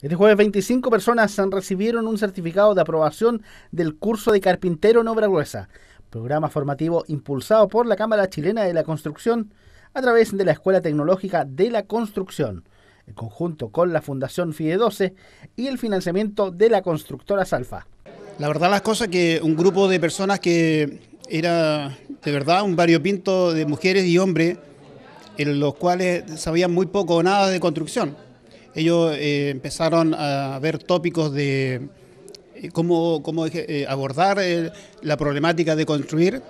Este jueves 25 personas recibieron un certificado de aprobación del curso de carpintero en obra gruesa, programa formativo impulsado por la Cámara Chilena de la Construcción a través de la Escuela Tecnológica de la Construcción, en conjunto con la Fundación FIDE12 y el financiamiento de la constructora Salfa. La verdad las cosas que un grupo de personas que era de verdad un variopinto de mujeres y hombres, en los cuales sabían muy poco o nada de construcción ellos eh, empezaron a ver tópicos de eh, cómo, eh, abordar la problemática de construir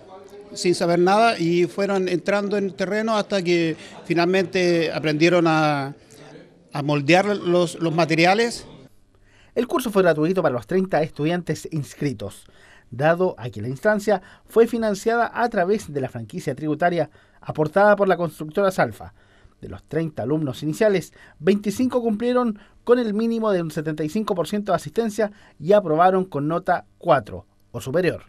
sin saber nada y fueron entrando en terreno hasta que finalmente aprendieron a, moldear los, los materiales. El curso fue gratuito para los 30 estudiantes inscritos, dado a que la instancia fue financiada a través de la franquicia tributaria aportada por la constructora Salfa, de los 30 alumnos iniciales, 25 cumplieron con el mínimo de un 75% de asistencia y aprobaron con nota 4 o superior.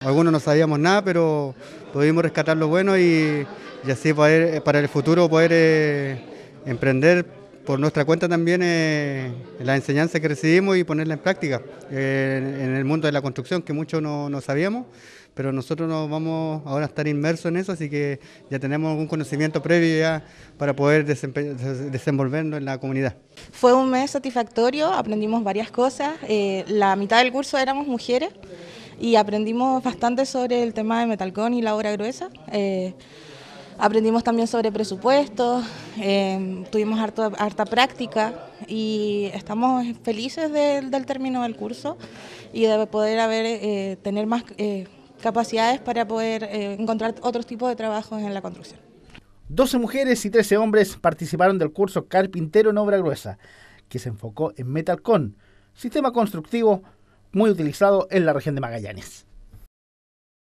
Algunos no sabíamos nada, pero pudimos rescatar lo bueno y, así poder, eh, para el futuro poder eh, emprender por nuestra cuenta también eh, la enseñanza que recibimos y ponerla en práctica eh, en el mundo de la construcción, que muchos no, no, sabíamos, pero nosotros nos vamos ahora a estar inmersos en eso, así que ya tenemos un conocimiento previo ya para poder desenvolvernos en la comunidad. Fue un mes satisfactorio, aprendimos varias cosas, eh, la mitad del curso éramos mujeres y aprendimos bastante sobre el tema de metalcón y la obra gruesa. Aprendimos también sobre presupuestos, eh, tuvimos harta práctica y estamos felices del término del curso y de poder haber, eh, tener más eh, capacidades para poder encontrar otros tipos de trabajos en la construcción. 12 mujeres y 13 hombres participaron del curso Carpintero en Obra Gruesa, que se enfocó en MetalCon, sistema constructivo muy utilizado en la región de Magallanes.